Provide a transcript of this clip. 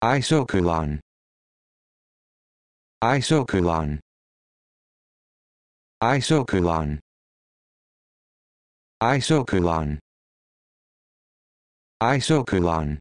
Isoculon. Isoculon. Isoculon. Isoculon. Isoculon.